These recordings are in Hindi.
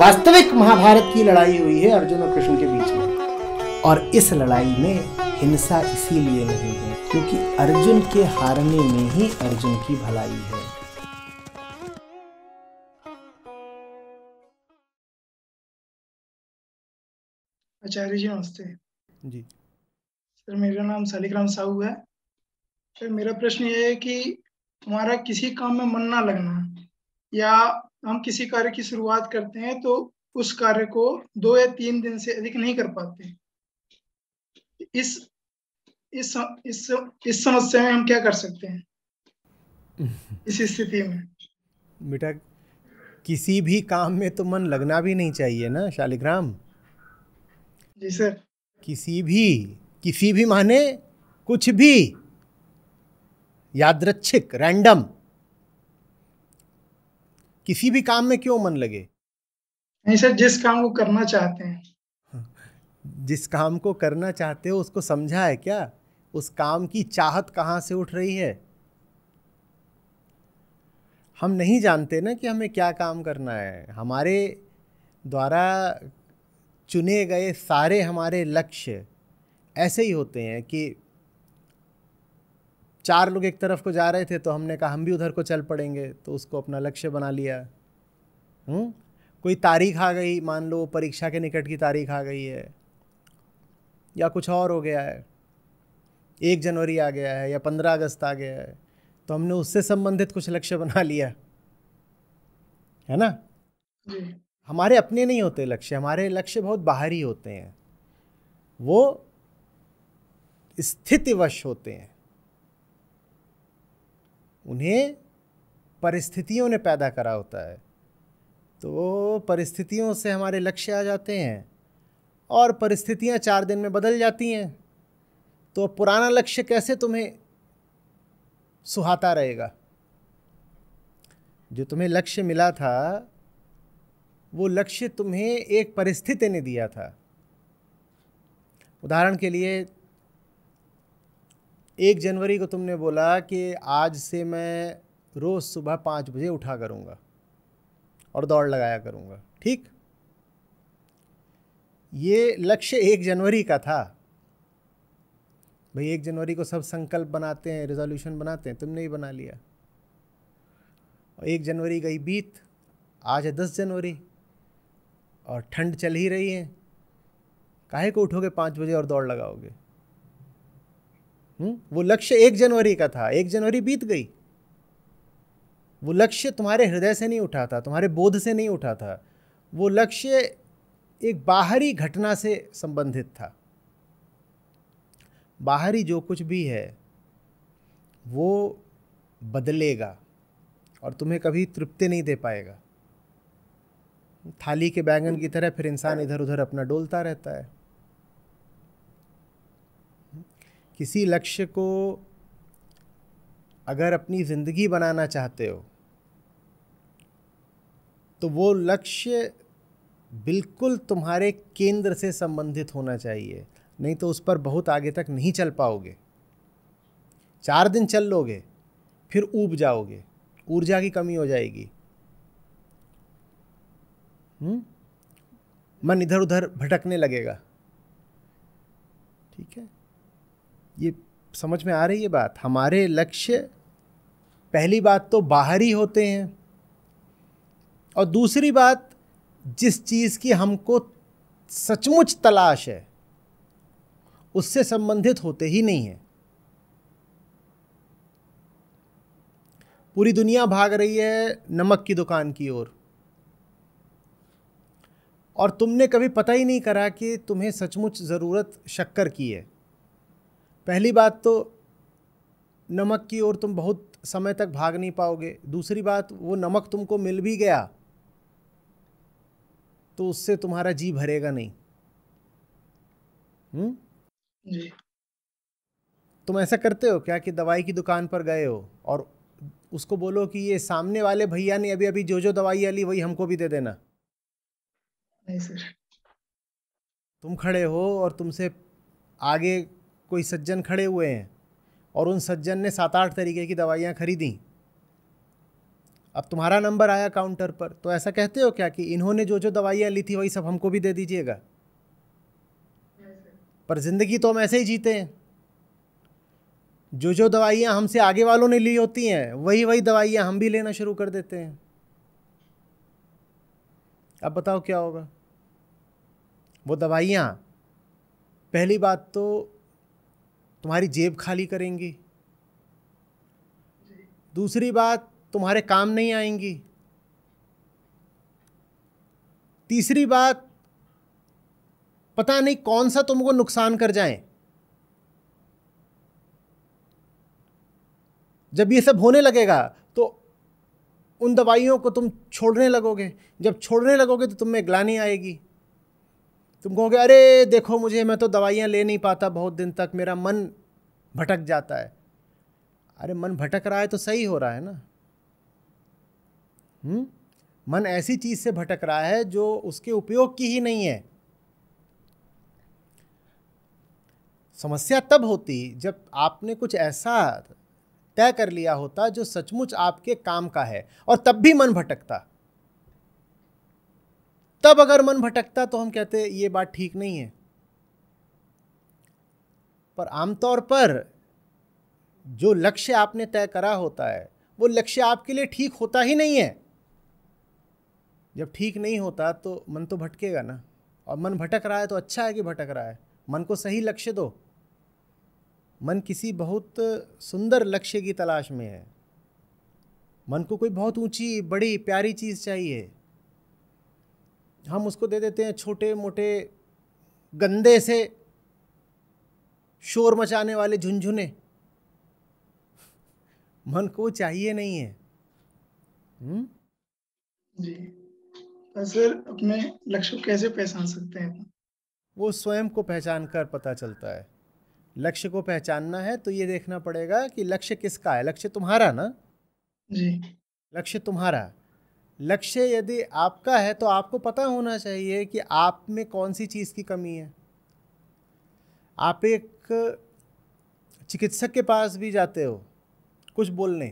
वास्तविक महाभारत की लड़ाई हुई है अर्जुन और कृष्ण के बीच में और इस लड़ाई में हिंसा इसीलिए नहीं है क्योंकि अर्जुन के हारने में ही अर्जुन की भलाई है आचार्य जी नमस्ते जी सर मेरा नाम शालिग्राम साहू है सर मेरा प्रश्न ये है कि तुम्हारा किसी काम में मन ना लगना या हम किसी कार्य की शुरुआत करते हैं तो उस कार्य को दो या तीन दिन से अधिक नहीं कर पाते इस इस इस इस समस्या में हम क्या कर सकते हैं इस स्थिति में बेटा किसी भी काम में तो मन लगना भी नहीं चाहिए ना शालिग्राम जी सर किसी भी किसी भी माने कुछ भी यादृच्छिक रैंडम किसी भी काम में क्यों मन लगे नहीं सर जिस काम को करना चाहते हैं हाँ। जिस काम को करना चाहते हो उसको समझा है क्या उस काम की चाहत कहाँ से उठ रही है हम नहीं जानते ना कि हमें क्या काम करना है हमारे द्वारा चुने गए सारे हमारे लक्ष्य ऐसे ही होते हैं कि चार लोग एक तरफ को जा रहे थे तो हमने कहा हम भी उधर को चल पड़ेंगे तो उसको अपना लक्ष्य बना लिया हुँ? हम्म? कोई तारीख आ गई मान लो परीक्षा के निकट की तारीख आ गई है या कुछ और हो गया है एक जनवरी आ गया है या पंद्रह अगस्त आ गया है तो हमने उससे संबंधित कुछ लक्ष्य बना लिया है ना हमारे अपने नहीं होते लक्ष्य हमारे लक्ष्य बहुत बाहरी होते हैं वो स्थितिवश होते हैं उन्हें परिस्थितियों ने पैदा करा होता है तो परिस्थितियों से हमारे लक्ष्य आ जाते हैं और परिस्थितियाँ चार दिन में बदल जाती हैं तो पुराना लक्ष्य कैसे तुम्हें सुहाता रहेगा जो तुम्हें लक्ष्य मिला था वो लक्ष्य तुम्हें एक परिस्थिति ने दिया था उदाहरण के लिए एक जनवरी को तुमने बोला कि आज से मैं रोज़ सुबह पाँच बजे उठा करूँगा और दौड़ लगाया करूँगा ठीक ये लक्ष्य एक जनवरी का था भाई एक जनवरी को सब संकल्प बनाते हैं रिजोल्यूशन बनाते हैं तुमने ही बना लिया और एक जनवरी गई बीत आज है दस जनवरी और ठंड चल ही रही है काहे को उठोगे पाँच बजे और दौड़ लगाओगे हुँ? हम्म? वो लक्ष्य एक जनवरी का था एक जनवरी बीत गई वो लक्ष्य तुम्हारे हृदय से नहीं उठा था तुम्हारे बोध से नहीं उठा था वो लक्ष्य एक बाहरी घटना से संबंधित था बाहरी जो कुछ भी है वो बदलेगा और तुम्हें कभी तृप्ति नहीं दे पाएगा थाली के बैंगन की तरह फिर इंसान इधर उधर अपना डोलता रहता है किसी लक्ष्य को अगर अपनी ज़िंदगी बनाना चाहते हो तो वो लक्ष्य बिल्कुल तुम्हारे केंद्र से संबंधित होना चाहिए नहीं तो उस पर बहुत आगे तक नहीं चल पाओगे चार दिन चल लोगे फिर ऊब जाओगे ऊर्जा की कमी हो जाएगी हुँ? हम्म? मन इधर उधर भटकने लगेगा ये समझ में आ रही है बात हमारे लक्ष्य पहली बात तो बाहरी होते हैं और दूसरी बात जिस चीज़ की हमको सचमुच तलाश है उससे संबंधित होते ही नहीं है पूरी दुनिया भाग रही है नमक की दुकान की ओर और।, और तुमने कभी पता ही नहीं करा कि तुम्हें सचमुच ज़रूरत शक्कर की है पहली बात तो नमक की ओर तुम बहुत समय तक भाग नहीं पाओगे दूसरी बात वो नमक तुमको मिल भी गया तो उससे तुम्हारा जी भरेगा नहीं हम्म तुम ऐसा करते हो क्या कि दवाई की दुकान पर गए हो और उसको बोलो कि ये सामने वाले भैया ने अभी अभी जो जो दवाई ली वही हमको भी दे देना नहीं सर तुम खड़े हो और तुमसे आगे कोई सज्जन खड़े हुए हैं और उन सज्जन ने सात आठ तरीके की दवाइयाँ खरीदी अब तुम्हारा नंबर आया काउंटर पर तो ऐसा कहते हो क्या कि इन्होंने जो जो दवाइयाँ ली थी वही सब हमको भी दे दीजिएगा पर ज़िंदगी तो हम ऐसे ही जीते हैं जो जो दवाइयाँ हमसे आगे वालों ने ली होती हैं वही वही दवाइयाँ हम भी लेना शुरू कर देते हैं अब बताओ क्या होगा वो दवाइयाँ पहली बात तो तुम्हारी जेब खाली करेंगी दूसरी बात तुम्हारे काम नहीं आएंगी तीसरी बात पता नहीं कौन सा तुमको नुकसान कर जाए जब ये सब होने लगेगा तो उन दवाइयों को तुम छोड़ने लगोगे जब छोड़ने लगोगे तो तुम में ग्लानी आएगी तुम कहोगे अरे देखो मुझे मैं तो दवाइयाँ ले नहीं पाता बहुत दिन तक मेरा मन भटक जाता है अरे मन भटक रहा है तो सही हो रहा है ना हुँ? हम्म? मन ऐसी चीज़ से भटक रहा है जो उसके उपयोग की ही नहीं है समस्या तब होती जब आपने कुछ ऐसा तय कर लिया होता जो सचमुच आपके काम का है और तब भी मन भटकता तब अगर मन भटकता तो हम कहते ये बात ठीक नहीं है पर आमतौर पर जो लक्ष्य आपने तय करा होता है वो लक्ष्य आपके लिए ठीक होता ही नहीं है जब ठीक नहीं होता तो मन तो भटकेगा ना और मन भटक रहा है तो अच्छा है कि भटक रहा है मन को सही लक्ष्य दो मन किसी बहुत सुंदर लक्ष्य की तलाश में है मन को कोई बहुत ऊंची बड़ी प्यारी चीज़ चाहिए हम उसको दे देते हैं छोटे मोटे गंदे से शोर मचाने वाले झुंझुने मन को चाहिए नहीं है हम्म? सर अपने लक्ष्य को कैसे पहचान सकते हैं वो स्वयं को पहचान कर पता चलता है लक्ष्य को पहचानना है तो ये देखना पड़ेगा कि लक्ष्य किसका है लक्ष्य तुम्हारा ना जी लक्ष्य तुम्हारा लक्ष्य यदि आपका है तो आपको पता होना चाहिए कि आप में कौन सी चीज़ की कमी है आप एक चिकित्सक के पास भी जाते हो कुछ बोलने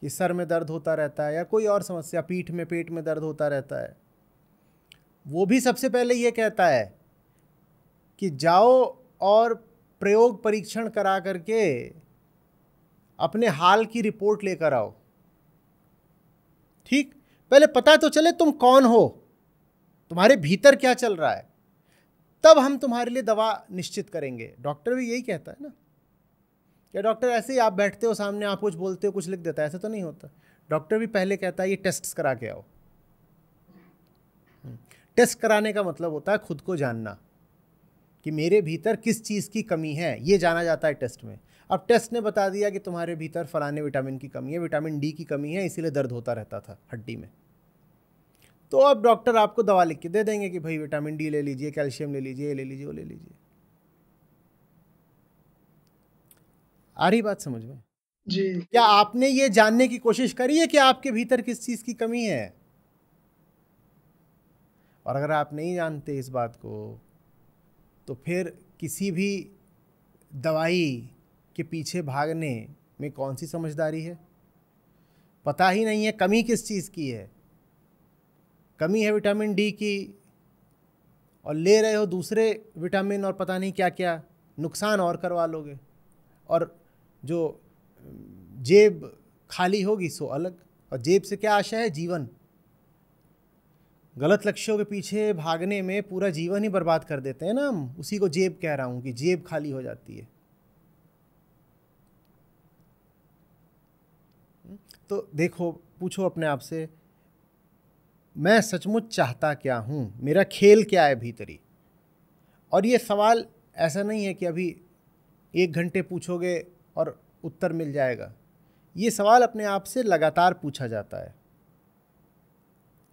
कि सर में दर्द होता रहता है या कोई और समस्या पीठ में पेट में दर्द होता रहता है वो भी सबसे पहले ये कहता है कि जाओ और प्रयोग परीक्षण करा करके अपने हाल की रिपोर्ट लेकर आओ ठीक पहले पता तो चले तुम कौन हो तुम्हारे भीतर क्या चल रहा है तब हम तुम्हारे लिए दवा निश्चित करेंगे डॉक्टर भी यही कहता है ना क्या डॉक्टर ऐसे ही आप बैठते हो सामने आप कुछ बोलते हो कुछ लिख देता है ऐसा तो नहीं होता डॉक्टर भी पहले कहता है ये टेस्ट करा के आओ टेस्ट कराने का मतलब होता है खुद को जानना कि मेरे भीतर किस चीज़ की कमी है ये जाना जाता है टेस्ट में अब टेस्ट ने बता दिया कि तुम्हारे भीतर फलाने विटामिन की कमी है विटामिन डी की कमी है इसीलिए दर्द होता रहता था हड्डी में तो अब डॉक्टर आपको दवा लिख के दे देंगे कि भाई विटामिन डी ले लीजिए कैल्शियम ले लीजिए ले लीजिए वो ले लीजिए आ रही बात समझ में जी क्या आपने ये जानने की कोशिश करी है कि आपके भीतर किस चीज़ की कमी है और अगर आप नहीं जानते इस बात को तो फिर किसी भी दवाई के पीछे भागने में कौन सी समझदारी है पता ही नहीं है कमी किस चीज़ की है कमी है विटामिन डी की और ले रहे हो दूसरे विटामिन और पता नहीं क्या क्या नुकसान और करवा लोगे और जो जेब खाली होगी सो अलग और जेब से क्या आशा है जीवन गलत लक्ष्यों के पीछे भागने में पूरा जीवन ही बर्बाद कर देते हैं ना हम उसी को जेब कह रहा हूँ कि जेब खाली हो जाती है तो देखो पूछो अपने आप से मैं सचमुच चाहता क्या हूँ मेरा खेल क्या है भीतरी और ये सवाल ऐसा नहीं है कि अभी एक घंटे पूछोगे और उत्तर मिल जाएगा ये सवाल अपने आप से लगातार पूछा जाता है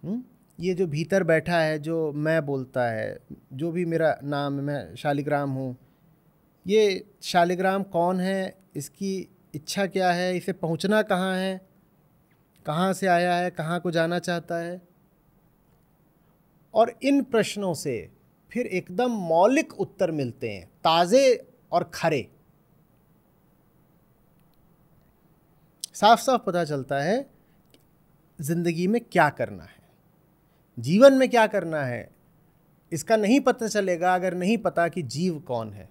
हुँ? हम्म? ये जो भीतर बैठा है जो मैं बोलता है जो भी मेरा नाम है मैं शालिग्राम हूँ ये शालिग्राम कौन है इसकी इच्छा क्या है इसे पहुँचना कहाँ है कहाँ से आया है कहाँ को जाना चाहता है और इन प्रश्नों से फिर एकदम मौलिक उत्तर मिलते हैं ताज़े और खरे साफ साफ पता चलता है ज़िंदगी में क्या करना है जीवन में क्या करना है इसका नहीं पता चलेगा अगर नहीं पता कि जीव कौन है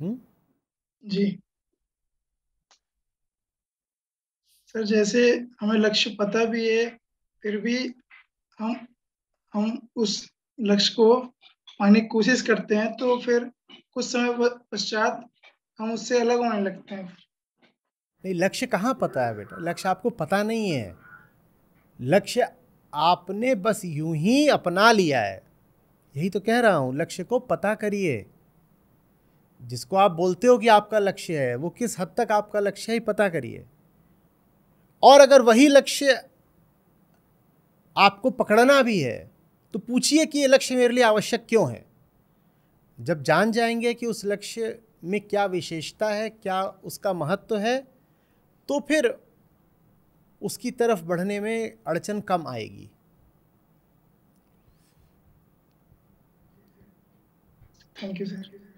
हम्म? जी सर जैसे हमें लक्ष्य पता भी है फिर भी हम हम उस लक्ष्य को पाने की कोशिश करते हैं तो फिर कुछ समय पश्चात हम उससे अलग होने लगते हैं नहीं लक्ष्य कहाँ पता है बेटा लक्ष्य आपको पता नहीं है लक्ष्य आपने बस यूं ही अपना लिया है यही तो कह रहा हूँ लक्ष्य को पता करिए जिसको आप बोलते हो कि आपका लक्ष्य है वो किस हद तक आपका लक्ष्य है पता करिए और अगर वही लक्ष्य आपको पकड़ना भी है तो पूछिए कि ये लक्ष्य मेरे लिए आवश्यक क्यों है जब जान जाएंगे कि उस लक्ष्य में क्या विशेषता है क्या उसका महत्व है तो फिर उसकी तरफ बढ़ने में अड़चन कम आएगी थैंक यू सर